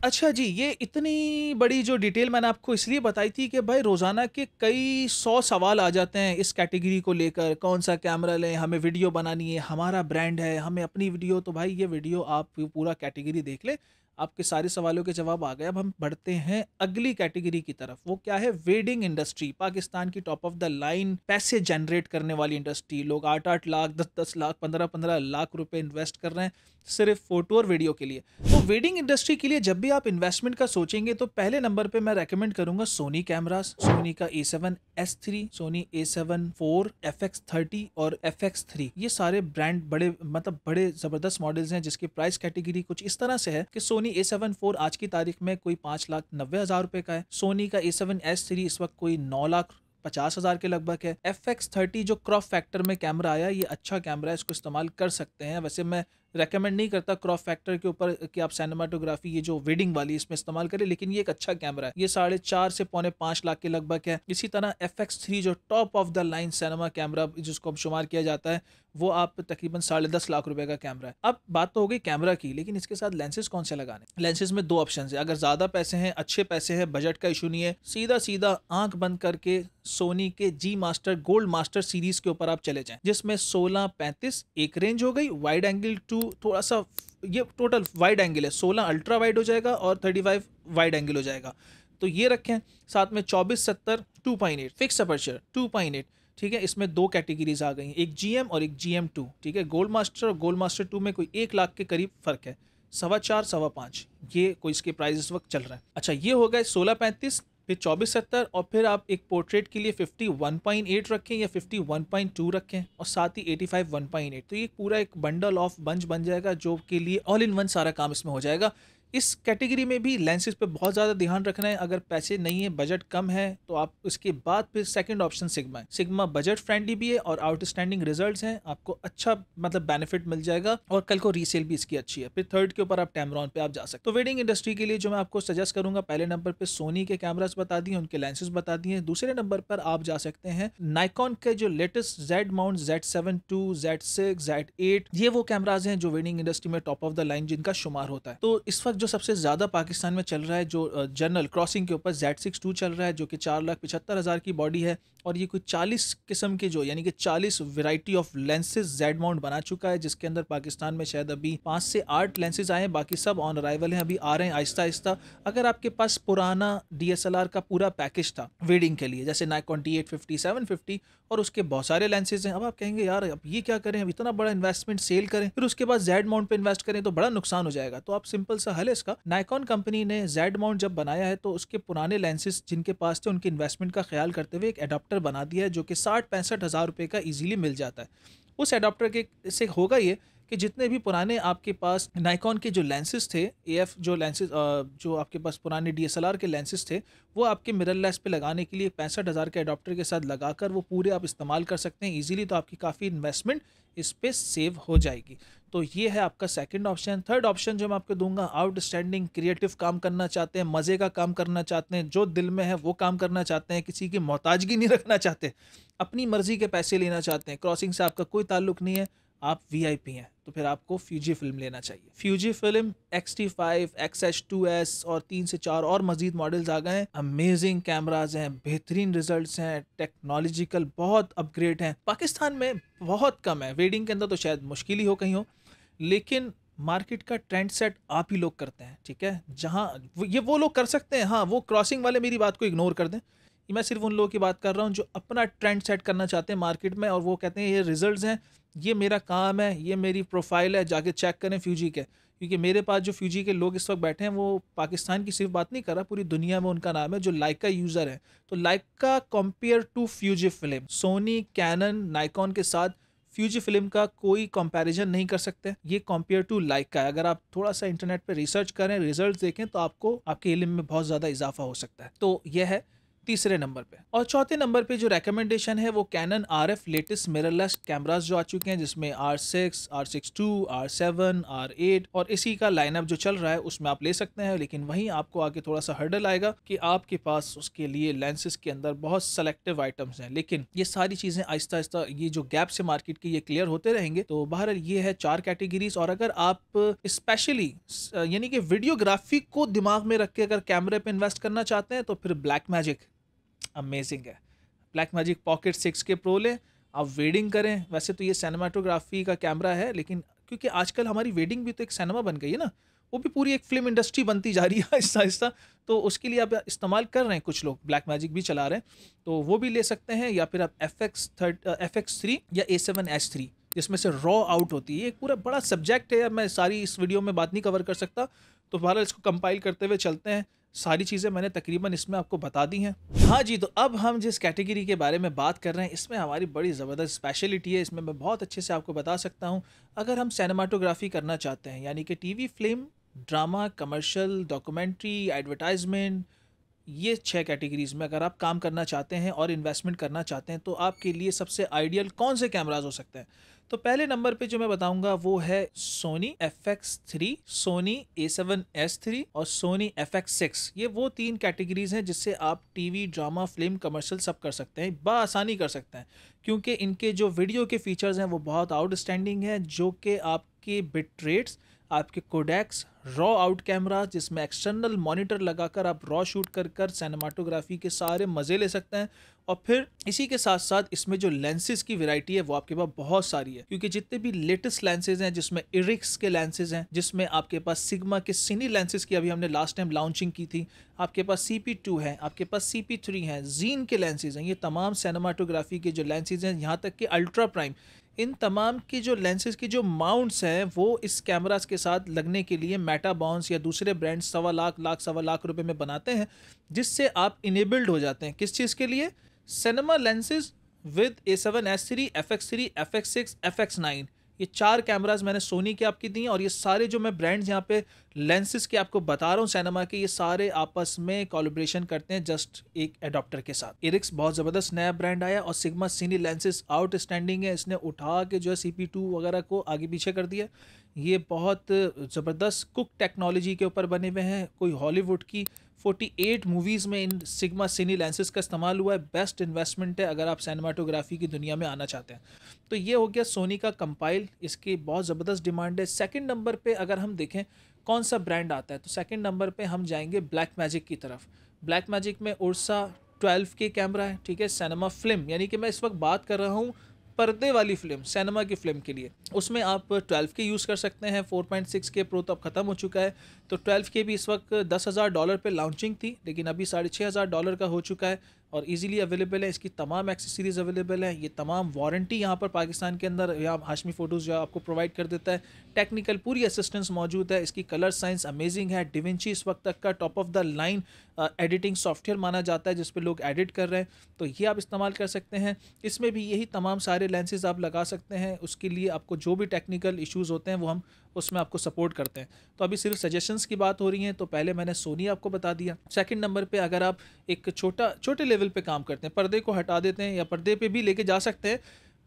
S1: अच्छा जी ये इतनी बड़ी जो डिटेल मैंने आपको इसलिए बताई थी कि भाई रोज़ाना के कई सौ सवाल आ जाते हैं इस कैटेगरी को लेकर कौन सा कैमरा लें हमें वीडियो बनानी है हमारा ब्रांड है हमें अपनी वीडियो तो भाई ये वीडियो आप पूरा कैटेगरी देख ले आपके सारे सवालों के जवाब आ गए अब हम बढ़ते हैं अगली कैटेगरी की तरफ वो क्या है वेडिंग इंडस्ट्री पाकिस्तान की टॉप ऑफ द लाइन पैसे जनरेट करने वाली इंडस्ट्री लोग आठ आठ लाख दस दस लाख पंद्रह पंद्रह लाख रुपए इन्वेस्ट कर रहे हैं सिर्फ फोटो और वीडियो के लिए तो वेडिंग इंडस्ट्री के लिए जब भी आप इन्वेस्टमेंट का सोचेंगे तो पहले नंबर पर मैं रेकमेंड करूंगा सोनी कैमरा सोनी का A seven S three Sony A seven four F X thirty और एफ एक्स थ्री ये सारे ब्रांड बड़े मतलब बड़े जबरदस्त मॉडल्स हैं जिसकी प्राइस कैटेगरी कुछ इस तरह से है कि Sony Sony A seven four आज की तारीख में कोई पाँच लाख नब्बे हज़ार रुपए का है सोनी का ए सेवन एस थ्री इस वक्त कोई नौ लाख पचास हज़ार के लगभग है एफ एक्स थर्टी जो क्रॉप फैक्टर में कैमरा आया ये अच्छा कैमरा है इसको इस्तेमाल कर सकते हैं वैसे मैं रेकमेंड नहीं करता क्रॉप फैक्टर के ऊपर कि आप सिनेमाटोग्राफी ये जो वेडिंग वाली इसमें इस्तेमाल करें लेकिन ये एक अच्छा कैमरा है ये साढ़े चार से पौने पांच लाख के लगभग है इसी तरह एफ एक्स थ्री जो top of the line cinema camera जिसको अब शुमार किया जाता है वो आप तकरीबन साढ़े दस लाख रुपए का कैमरा है अब बात तो हो गई कैमरा की लेकिन इसके साथ लेंसेज कौन से लगाने लेंसेज में दो ऑप्शन है अगर ज़्यादा पैसे हैं अच्छे पैसे हैं बजट का इशू नहीं है सीधा सीधा आंख बंद करके सोनी के G master gold master series के ऊपर आप चले जाएं जिसमें सोलह पैंतीस एक रेंज हो गई वाइड एंगल टू थोड़ा सा ये टोटल वाइड एंगल है सोलह अल्ट्रा वाइड हो जाएगा और थर्टी फाइव वाइड एंगल हो जाएगा तो ये रखें साथ में चौबीस सत्तर two point eight fix aperture two point eight ठीक है इसमें दो कैटेगरीज आ गई हैं एक जी और एक जी टू ठीक है गोल्ड मास्टर और गोल्ड मास्टर टू में कोई एक लाख के करीब फ़र्क है सवा चार सवा पाँच ये कोई इसके प्राइस इस वक्त चल रहा है अच्छा ये हो गए सोलह पैंतीस फिर चौबीस सत्तर और फिर आप एक पोर्ट्रेट के लिए फिफ्टी वन पॉइंट एट रखें या फिफ्टी वन पॉइंट टू रखें और साथ ही eighty five one point eight तो ये पूरा एक बंडल ऑफ बंच बन जाएगा जो के लिए ऑल इन वन सारा काम इसमें हो जाएगा इस कैटेगरी में भी लेंसेज पे बहुत ज़्यादा ध्यान रखना है अगर पैसे नहीं है बजट कम है तो आप उसके बाद फिर सेकंड ऑप्शन सिग्मा है सिग्मा बजट फ्रेंडली भी है और आउटस्टैंडिंग रिजल्ट्स हैं आपको अच्छा मतलब बेनिफिट मिल जाएगा और कल को रीसेल भी इसकी अच्छी है फिर थर्ड के ऊपर आप टैमरॉन पे आप जा सकते तो वेडिंग इंडस्ट्री के लिए जो मैं आपको सजेस्ट करूंगा पहले नंबर पर सोनी के कैमराज बता दिए उनके लेंसेज बता दिए दूसरे नंबर पर आप जा सकते हैं नाइकॉन के जो latest Z mount Z seven two Z six Z eight ये वो कैमराज हैं जो वेडिंग इंडस्ट्री में टॉप ऑफ द लाइन जिनका शुमार होता है तो इस वक्त वक्त जो सबसे ज़्यादा पाकिस्तान में चल रहा है जो जनरल क्रॉसिंग के ऊपर जेड सिक्स टू चल रहा है जो कि चार लाख पिछहत्तर हज़ार की बॉडी है और ये कोई चालीस किस्म के जो यानी कि चालीस variety of lenses Z mount बना चुका है जिसके अंदर पाकिस्तान में शायद अभी पाँच से आठ लेंसेज आए हैं बाकी सब ऑन अराइवल हैं अभी आ रहे हैं आहिस्ता आहिस्ता अगर आपके पास पुराना डी का पूरा पैकेज था वेडिंग के लिए जैसे Nikon D eight fifty seven fifty और उसके बहुत सारे लेंसेज हैं अब आप कहेंगे यार अब ये क्या करें अब इतना बड़ा इन्वेस्टमेंट सेल करें फिर उसके बाद जेड माउंट पर इन्वेस्ट करें तो बड़ा नुकसान हो जाएगा तो आप सिंपल सा हल है इसका नाइकॉन कंपनी ने जेड माउंट जब बनाया है तो उसके पुराने लेंसेज जिनके पास थे उनके इन्वेस्टमेंट का ख्याल करते हुए एक एडाप्टर अडाप्टर बना दिया है जो कि साठ पैंसठ हज़ार रुपये का ईजिली मिल जाता है उस अडाप्टर के से होगा ये कि जितने भी पुराने आपके पास नाइकॉन के जो लेंसेज थे ए जो लेंसेज जो आपके पास पुराने डी के लेंसेज थे वो आपके मिरर लेस पे लगाने के लिए पैंसठ हज़ार के अडोप्टर के साथ लगाकर वो पूरे आप इस्तेमाल कर सकते हैं ईजिली तो आपकी काफ़ी इन्वेस्टमेंट इस पर सेव हो जाएगी तो ये है आपका सेकंड ऑप्शन थर्ड ऑप्शन जो मैं आपको दूंगा आउटस्टैंडिंग क्रिएटिव काम करना चाहते हैं मज़े का काम करना चाहते हैं जो दिल में है वो काम करना चाहते हैं किसी की मोहताजगी नहीं रखना चाहते अपनी मर्ज़ी के पैसे लेना चाहते हैं क्रॉसिंग से आपका कोई ताल्लुक नहीं है आप वी हैं तो फिर आपको फ्यूजी फिल्म लेना चाहिए Fuji film X T five X H two S और तीन से चार और मजीद मॉडल्स आ गए हैं अमेजिंग कैमराज हैं बेहतरीन रिज़ल्ट हैं टेक्नोलॉजिकल बहुत अपग्रेड हैं पाकिस्तान में बहुत कम है वेडिंग के अंदर तो शायद मुश्किल ही हो कहीं हो लेकिन मार्केट का ट्रेंड सेट आप ही लोग करते हैं ठीक है जहाँ ये वो लोग कर सकते हैं हाँ वो क्रॉसिंग वाले मेरी बात को इग्नोर कर दें मैं सिर्फ उन लोगों की बात कर रहा हूँ जो अपना ट्रेंड सेट करना चाहते हैं मार्केट में और वो कहते हैं ये रिजल्ट्स हैं ये मेरा काम है ये मेरी प्रोफाइल है जाके चेक करें फ्यूजी के क्योंकि मेरे पास जो फ्यूजी के लोग इस वक्त बैठे हैं वो पाकिस्तान की सिर्फ बात नहीं कर रहा पूरी दुनिया में उनका नाम है जो लाइका यूज़र है तो Leica compare to Fuji film Sony Canon Nikon के साथ फ्यूजी फिल्म का कोई कंपैरिजन नहीं कर सकते ये कंपेयर टू लाइक का है अगर आप थोड़ा सा इंटरनेट पर रिसर्च करें रिजल्ट देखें तो आपको आपके इलम में बहुत ज़्यादा इजाफा हो सकता है तो यह है तीसरे नंबर पे और चौथे नंबर पे जो रेकमेंडेशन है वो Canon R F latest mirrorless cameras जो आ चुके हैं जिसमें R six R six two R seven R eight और इसी का लाइनअप जो चल रहा है उसमें आप ले सकते हैं लेकिन वहीं आपको आगे थोड़ा सा हर्डल आएगा कि आपके पास उसके लिए लेंसेज के अंदर बहुत सेलेक्टिव आइटम्स हैं लेकिन ये सारी चीज़ें आहिस्ता आहिस्ता ये जो गैप से मार्केट के ये क्लियर होते रहेंगे तो बाहर ये है चार कैटेगरीज और अगर आप स्पेशली यानी कि वीडियोग्राफी को दिमाग में रख के अगर कैमरे पे इन्वेस्ट करना चाहते हैं तो फिर ब्लैक मैजिक अमेजिंग है Blackmagic pocket six K pro लें आप वेडिंग करें वैसे तो ये सिनेमाटोग्राफी का कैमरा है लेकिन क्योंकि आजकल हमारी वेडिंग भी तो एक सिनेमा बन गई है ना वो भी पूरी एक फिल्म इंडस्ट्री बनती जा रही है [LAUGHS] आहिस्ता आहिस्ता तो उसके लिए आप इस्तेमाल कर रहे हैं कुछ लोग ब्लैक मैजिक भी चला रहे हैं तो वो भी ले सकते हैं या फिर आप F X thirty F X three या ए सेवन एच थ्री जिसमें से रॉ आउट होती है एक पूरा बड़ा सब्जेक्ट है मैं सारी इस वीडियो में बात नहीं कवर कर सकता तो बहरहाल इसको कंपाइल करते हुए चलते हैं सारी चीज़ें मैंने तकरीबन इसमें आपको बता दी हैं हाँ जी तो अब हम जिस कैटेगरी के बारे में बात कर रहे हैं इसमें हमारी बड़ी ज़बरदस्त स्पेशलिटी है इसमें मैं बहुत अच्छे से आपको बता सकता हूँ अगर हम सैनेमाटोग्राफी करना चाहते हैं यानी कि वी film drama commercial documentary advertisement ये छः कैटेगरीज में अगर आप काम करना चाहते हैं और इन्वेस्टमेंट करना चाहते हैं तो आपके लिए सबसे आइडियल कौन से कैमराज हो सकते हैं तो पहले नंबर पे जो मैं बताऊंगा वो है Sony F X three Sony A seven S three और सोनी एफ एक्स सिक्स ये वो तीन कैटेगरीज हैं जिससे आप टीवी ड्रामा फिल्म कमर्शियल सब कर सकते हैं आसानी कर सकते हैं क्योंकि इनके जो वीडियो के फीचर्स हैं वो बहुत आउटस्टैंडिंग हैं जो कि आपके बिट रेट्स आपके कोडेक्स रॉ आउट कैमरा जिसमें एक्सटर्नल मॉनिटर लगाकर आप रॉ शूट कर कर सिनेमाटोग्राफी के सारे मज़े ले सकते हैं और फिर इसी के साथ साथ इसमें जो लेंसेज की वैरायटी है वो आपके पास बहुत सारी है क्योंकि जितने भी लेटेस्ट लेंसेज हैं जिसमें इरिक्स के लेंसेज हैं जिसमें आपके पास सिग्मा के सीनी लेंसेज की अभी हमने लास्ट टाइम लॉन्चिंग की थी आपके पास सी पी टू है आपके पास सी पी थ्री है जीन के लेंसेज हैं ये तमाम सिनेमाटोग्राफी के जो लेंसेज हैं यहाँ तक कि अल्ट्रा प्राइम इन तमाम की जो लेंसेज की जो माउंट्स हैं वो इस कैमरास के साथ लगने के लिए मेटा बाउंस या दूसरे ब्रांड सवा लाख लाख सवा लाख रुपए में बनाते हैं जिससे आप इनेबल्ड हो जाते हैं किस चीज़ के लिए cinema lenses with A seven S three F X three F X six F X nine ये चार कैमराज मैंने सोनी के आपकी दी हैं और ये सारे जो मैं ब्रांड्स यहाँ पे लेंसेज के आपको बता रहा हूँ सिनेमा के ये सारे आपस में कॉलिब्रेशन करते हैं जस्ट एक एडॉप्टर के साथ इरिक्स बहुत ज़बरदस्त नया ब्रांड आया और सिग्मा सीनी लेंसेज आउटस्टैंडिंग है इसने उठा के जो है सी पी टू वगैरह को आगे पीछे कर दिया ये बहुत ज़बरदस्त कुक टेक्नोलॉजी के ऊपर बने हुए हैं कोई हॉलीवुड की 48 मूवीज़ में इन सिग्मा सिनी लेंसेज का इस्तेमाल हुआ है बेस्ट इन्वेस्टमेंट है अगर आप सिनेमाटोग्राफी की दुनिया में आना चाहते हैं तो ये हो गया सोनी का कंपाइल इसकी बहुत ज़बरदस्त डिमांड है सेकंड नंबर पे अगर हम देखें कौन सा ब्रांड आता है तो सेकंड नंबर पे हम जाएंगे ब्लैक मैजिक की तरफ ब्लैक मैजिक में उर्सा ट्वेल्व के कैमरा है ठीक है सिनेमा फिल्म यानी कि मैं इस वक्त बात कर रहा हूँ पर्दे वाली फिल्म सिनेमा की फिल्म के लिए उसमें आप 12 के यूज़ कर सकते हैं 4.6 के प्रो तो अब ख़त्म हो चुका है तो 12 के भी इस वक्त दस हज़ार डॉलर पर लॉन्चिंग थी लेकिन अभी साढ़े छः हज़ार डॉलर का हो चुका है और इजीली अवेलेबल है इसकी तमाम एक्सेसरीज़ अवेलेबल है ये तमाम वारंटी यहाँ पर पाकिस्तान के अंदर या हाशमी फ़ोटोज़ जो आपको प्रोवाइड कर देता है टेक्निकल पूरी असिस्टेंस मौजूद है इसकी कलर साइंस अमेजिंग है डिविंची इस वक्त तक का top of the line editing software माना जाता है जिसपे लोग एडिट कर रहे हैं तो ये आप इस्तेमाल कर सकते हैं इसमें भी यही तमाम सारे लेंसेज आप लगा सकते हैं उसके लिए आपको जो भी टेक्निकल इशूज़ होते हैं वो हम उसमें आपको सपोर्ट करते हैं तो अभी सिर्फ सजेशंस की बात हो रही है तो पहले मैंने सोनी आपको बता दिया सेकंड नंबर पे अगर आप एक छोटा छोटे लेवल पे काम करते हैं पर्दे को हटा देते हैं या पर्दे पे भी लेके जा सकते हैं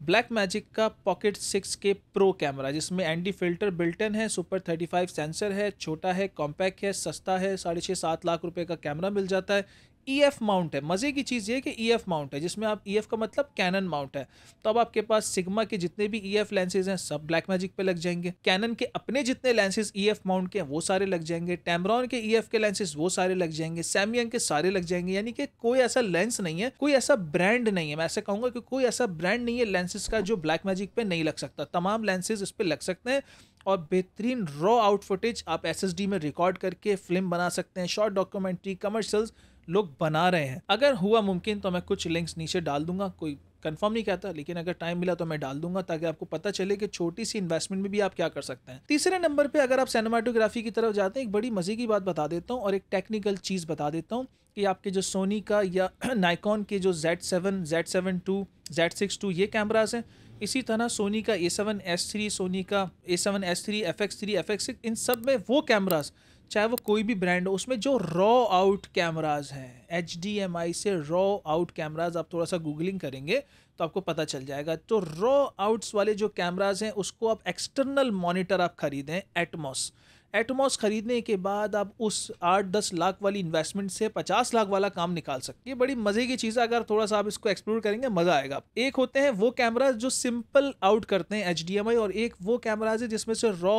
S1: ब्लैक मैजिक का pocket six K pro camera जिसमें एंटी फिल्टर बिल्टन है सुपर थर्टी फाइव सेंसर है छोटा है कॉम्पैक्ट है सस्ता है साढ़े छः सात लाख रुपये का कैमरा मिल जाता है ई एफ माउंट है मज़े की चीज़ ये कि ई एफ माउंट है जिसमें आप ई e एफ का मतलब कैनन माउंट है तो अब आपके पास सिग्मा के जितने भी ई एफ लेंसेज हैं सब ब्लैक मैजिक पे लग जाएंगे कैनन के अपने जितने लेंसेज ई एफ माउंट के हैं वो सारे लग जाएंगे टैमरॉन के ई e एफ के लेंसेज वो सारे लग जाएंगे सैमयंग के सारे लग जाएंगे यानी कि कोई ऐसा लेंस नहीं है कोई ऐसा ब्रांड नहीं है मैं ऐसा कहूँगा कि कोई ऐसा ब्रांड नहीं है लेंसेज का जो ब्लैक मैजिक पे नहीं लग सकता तमाम लेंसेज इस पर लग सकते हैं और बेहतरीन रॉ आउट फुटेज आप एस में रिकॉर्ड करके फिल्म बना सकते हैं शॉर्ट डॉक्यूमेंट्री कमर्शल्स लोग बना रहे हैं अगर हुआ मुमकिन तो मैं कुछ लिंक्स नीचे डाल दूंगा कोई कंफर्म नहीं कहता लेकिन अगर टाइम मिला तो मैं डाल दूंगा ताकि आपको पता चले कि छोटी सी इन्वेस्टमेंट में भी आप क्या कर सकते हैं तीसरे नंबर पे अगर आप सिनेमाटोग्राफी की तरफ जाते हैं एक बड़ी मज़े की बात बता देता हूँ और एक टेक्निकल चीज़ बता देता हूँ कि आपके जो सोनी का या नाइकॉन [CLEARS THROAT] के जो Z seven Z seven two Z six two ये कैमराज हैं इसी तरह सोनी का A seven S three Sony का A seven S three F X three F X इन सब में वो कैमराज चाहे वो कोई भी ब्रांड हो उसमें जो रॉ आउट कैमराज हैं एच डी एम आई से रॉ आउट कैमराज आप थोड़ा सा गूगलिंग करेंगे तो आपको पता चल जाएगा तो रॉ आउट्स वाले जो कैमराज हैं उसको आप एक्सटर्नल मॉनिटर आप खरीदें एटमोस एटमॉस ख़रीदने के बाद आप उस आठ दस लाख वाली इन्वेस्टमेंट से पचास लाख वाला काम निकाल सकते ये बड़ी मज़े की चीज़ है अगर थोड़ा सा आप इसको एक्सप्लोर करेंगे मज़ा आएगा एक होते हैं वो कैमराज जो सिंपल आउट करते हैं एच और एक वो कैमराज है जिसमें से रॉ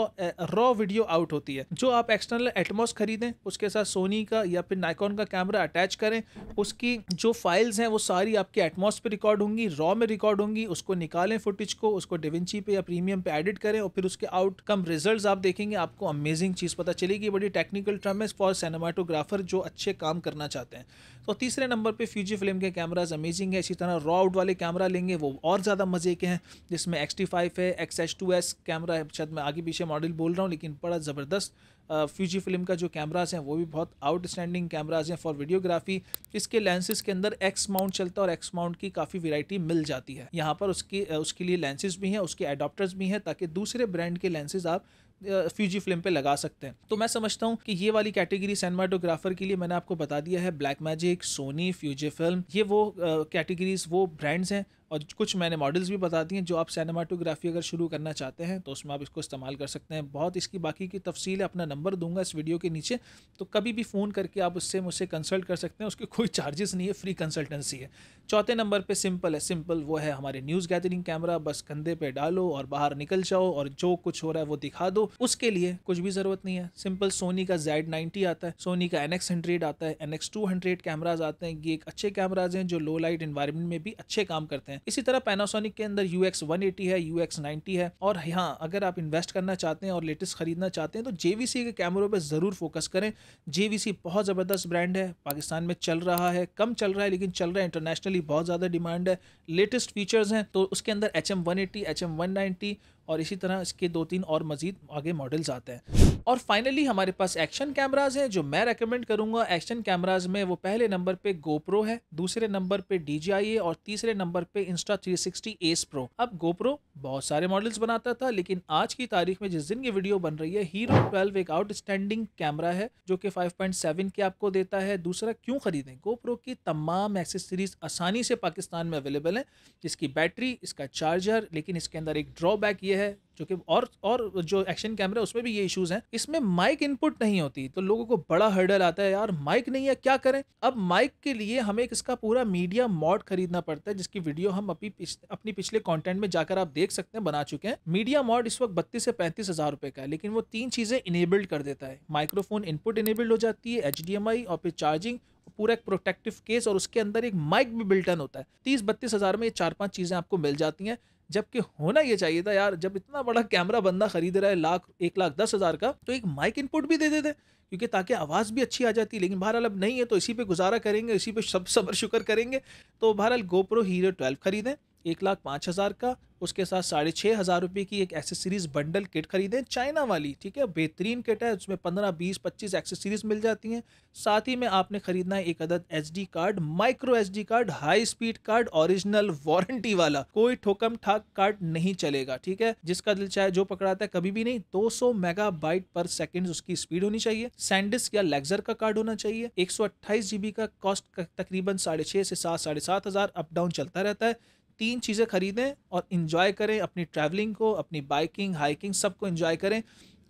S1: रॉ वीडियो आउट होती है जो आप एक्सटर्नल एटमॉस खरीदें उसके साथ सोनी का या फिर नाइकॉन का कैमरा अटैच करें उसकी जो फाइल्स हैं वो सारी आपके एटमॉस पे रिकॉर्ड होंगी रॉ में रिकॉर्ड होंगी उसको निकालें फुटेज को उसको डिविंची पे या प्रीमियम पे एडिट करें और फिर उसके आउटकम रिजल्ट आप देखेंगे आपको अमेजिंग अमेजिंग चीज़ पता चलेगी बड़ी टेक्निकल टर्म है फॉर सिनेमाटोग्राफर जो अच्छे काम करना चाहते हैं तो तीसरे नंबर पे फ्यूजी फिल्म के कैमराज अमेजिंग है इसी तरह रॉ आउट वाले कैमरा लेंगे वो और ज़्यादा मज़े के हैं जिसमें एक्स टी फाइव है X H two S camera है शायद मैं आगे पीछे मॉडल बोल रहा हूँ लेकिन बड़ा ज़बरदस्त फ्यूजी फिल्म का जो कैमराज हैं वो भी बहुत आउटस्टैंडिंग कैमराज हैं फॉर वीडियोग्राफी इसके लेंसेज के अंदर एक्स माउंट चलता है और एक्स माउंट की काफ़ी वैरायटी मिल जाती है यहाँ पर उसकी उसके लिए लेंसेज भी हैं उसके एडाप्टर्स भी हैं ताकि दूसरे ब्रांड के लेंसेज आप फ्यूजी फिल्म पे लगा सकते हैं तो मैं समझता हूँ कि ये वाली कैटेगरी सैनमाटोग्राफर के लिए मैंने आपको बता दिया है Blackmagic Sony Fuji film ये वो कैटेगरीज वो ब्रांड्स हैं और कुछ मैंने मॉडल्स भी बता दिए जो आप सैनमाटोग्राफी अगर शुरू करना चाहते हैं तो उसमें आप इसको इस्तेमाल कर सकते हैं बहुत इसकी बाकी की तफसील अपना नंबर दूंगा इस वीडियो के नीचे तो कभी भी फ़ोन करके आप उससे मुझसे कंसल्ट कर सकते हैं उसके कोई चार्जेस नहीं है फ्री कंसल्टेंसी है चौथे नंबर पर सिंपल है सिंपल वो है हमारे न्यूज़ गैदरिंग कैमरा बस कंधे पर डालो और बाहर निकल जाओ और जो कुछ हो रहा है वो दिखा दो उसके लिए कुछ भी ज़रूरत नहीं है सिंपल सोनी का जेड नाइन्टी आता है सोनी का एन एक्स हंड्रेड आता है N X two hundred cameras आते हैं ये एक अच्छे कैमराज हैं जो लो लाइट इन्वायरमेंट में भी अच्छे काम करते हैं इसी तरह पैनासोनिक के अंदर यू एक्स है यू एक्स है और यहाँ अगर आप इन्वेस्ट करना चाहते हैं और लेटेस्ट खरीदना चाहते हैं तो जेवीसी के कैमरों पर ज़रूर फोकस करें जेवीसी बहुत ज़बरदस्त ब्रांड है पाकिस्तान में चल रहा है कम चल रहा है लेकिन चल रहा है इंटरनेशनली बहुत ज़्यादा डिमांड है लेटेस्ट फीचर्स हैं तो उसके अंदर H M one eighty H M one ninety और इसी तरह इसके दो तीन और मज़ीद आगे मॉडल्स आते हैं और फाइनली हमारे पास एक्शन कैमराज हैं जो मैं रेकमेंड करूंगा एक्शन कैमराज में वो पहले नंबर पे गोप्रो है दूसरे नंबर पे DJI है और तीसरे नंबर पे थ्री 360 एस प्रो अब गोप्रो बहुत सारे मॉडल्स बनाता था लेकिन आज की तारीख में जिस दिन ये वीडियो बन रही है हीरो ट्वेल्व एक आउटस्टैंडिंग कैमरा है जो कि फाइव की आपको देता है दूसरा क्यों खरीदें गोप्रो की तमाम एक्सेसरीज आसानी से पाकिस्तान में अवेलेबल है इसकी बैटरी इसका चार्जर लेकिन इसके अंदर एक ड्रॉबैक ये है क्योंकि और और जो एक्शन कैमरा उसमें भी ये इश्यूज हैं इसमें माइक इनपुट नहीं होती तो लोगों को बड़ा हर्डल आता है यार माइक नहीं है क्या करें अब माइक के लिए हमें इसका पूरा मीडिया मॉड खरीदना पड़ता है जिसकी वीडियो हम अपनी पिछ, अपनी पिछले कॉन्टेंट में जाकर आप देख सकते हैं बना चुके हैं मीडिया मॉड इस वक्त बत्तीस से पैंतीस हजार रुपए का है लेकिन वो तीन चीजें इनेबल्ड कर देता है माइक्रोफोन इनपुट इनेबल्ड हो जाती है एच और फिर चार्जिंग पूरा एक प्रोटेक्टिव केस और उसके अंदर एक माइक भी बिल्टन होता है तीस बत्तीस हजार में ये चार पांच चीजें आपको मिल जाती हैं जबकि होना ये चाहिए था यार जब इतना बड़ा कैमरा बंदा खरीद रहा है लाख एक लाख दस हज़ार का तो एक माइक इनपुट भी दे देते दे। क्योंकि ताकि आवाज़ भी अच्छी आ जाती है लेकिन बहरहाल अब नहीं है तो इसी पे गुजारा करेंगे इसी पे सब सबर शुक्र करेंगे तो बहरहाल गोप्रो हीरो ट्वेल्व खरीदें एक लाख पाँच हज़ार का उसके साथ साढ़े छः हज़ार रुपये की एक एक्सेसरीज़ बंडल किट खरीदें चाइना वाली ठीक है बेहतरीन किट है उसमें पंद्रह बीस पच्चीस एक्सेसरीज़ मिल जाती हैं साथ ही में आपने ख़रीदना है एक अदद H card micro H card high speed card original warranty वाला कोई ठोकम ठाक कार्ड नहीं चलेगा ठीक है जिसका दिल चाहे जो पकड़ाता है कभी भी नहीं दो सौ पर सेकेंड उसकी स्पीड होनी चाहिए सैंडिस या लेग्जर का कार्ड होना चाहिए एक सौ अट्ठाईस जीबी का कॉस्ट तकरीबन साढ़े से सात साढ़े सात हज़ार अप डाउन चलता रहता है तीन चीज़ें खरीदें और इन्जॉय करें अपनी ट्रैवलिंग को अपनी बाइकिंग हाइकिंग सब को इन्जॉय करें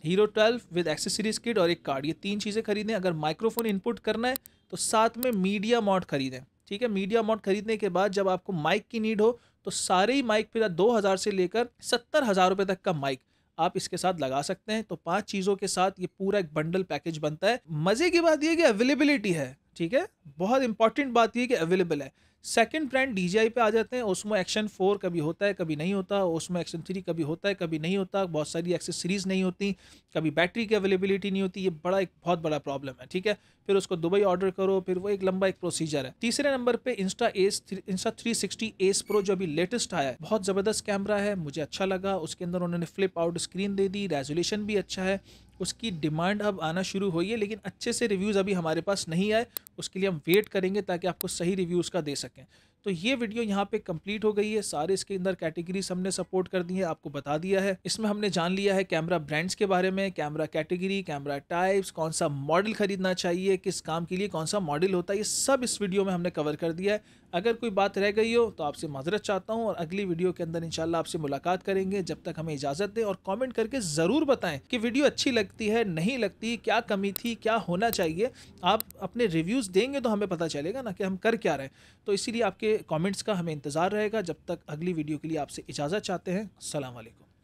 S1: Hero twelve with accessories kit और एक कार्ड ये तीन चीज़ें खरीदें अगर माइक्रोफोन इनपुट करना है तो साथ में मीडिया मॉड खरीदें ठीक है मीडिया मॉड खरीदने के बाद जब आपको माइक की नीड हो तो सारे ही माइक फिर दो हज़ार से लेकर सत्तर हज़ार रुपये तक का माइक आप इसके साथ लगा सकते हैं तो पांच चीज़ों के साथ ये पूरा एक बंडल पैकेज बनता है मज़े की बात यह कि अवेलेबिलिटी है ठीक है बहुत इंपॉर्टेंट बात यह कि अवेलेबल है सेकंड ब्रांड डी पे आ जाते हैं उसमें एक्शन फोर कभी होता है कभी नहीं होता उसमें एक्शन थ्री कभी होता है कभी नहीं होता बहुत सारी एक्सेसरीज नहीं होती कभी बैटरी की अवेलेबिलिटी नहीं होती ये बड़ा एक बहुत बड़ा प्रॉब्लम है ठीक है फिर उसको दुबई ऑर्डर करो फिर वो एक लंबा एक प्रोसीजर है तीसरे नंबर पर Insta S Insta three sixty S pro जो अभी लेटेस्ट आया है बहुत ज़बरदस्त कैमरा है मुझे अच्छा लगा उसके अंदर उन्होंने फ्लिप आउट स्क्रीन दे दी रेजोल्यूशन भी अच्छा है उसकी डिमांड अब आना शुरू हुई है लेकिन अच्छे से रिव्यूज़ अभी हमारे पास नहीं आए उसके लिए हम वेट करेंगे ताकि आपको सही रिव्यू उसका दे सकें तो ये वीडियो यहाँ पे कंप्लीट हो गई है सारे इसके अंदर कैटेगरीज हमने सपोर्ट कर दी है आपको बता दिया है इसमें हमने जान लिया है कैमरा ब्रांड्स के बारे में कैमरा कैटेगरी कैमरा टाइप्स कौन सा मॉडल खरीदना चाहिए किस काम के लिए कौन सा मॉडल होता है ये सब इस वीडियो में हमने कवर कर दिया है अगर कोई बात रह गई हो तो आपसे माजरत चाहता हूँ और अगली वीडियो के अंदर इंशाल्लाह आपसे मुलाकात करेंगे जब तक हमें इजाज़त दें और कमेंट करके ज़रूर बताएं कि वीडियो अच्छी लगती है नहीं लगती क्या कमी थी क्या होना चाहिए आप अपने रिव्यूज़ देंगे तो हमें पता चलेगा ना कि हम कर क्या रहे तो इसीलिए आपके कॉमेंट्स का हमें इंतज़ार रहेगा जब तक अगली वीडियो के लिए आपसे इजाज़त चाहते हैं असल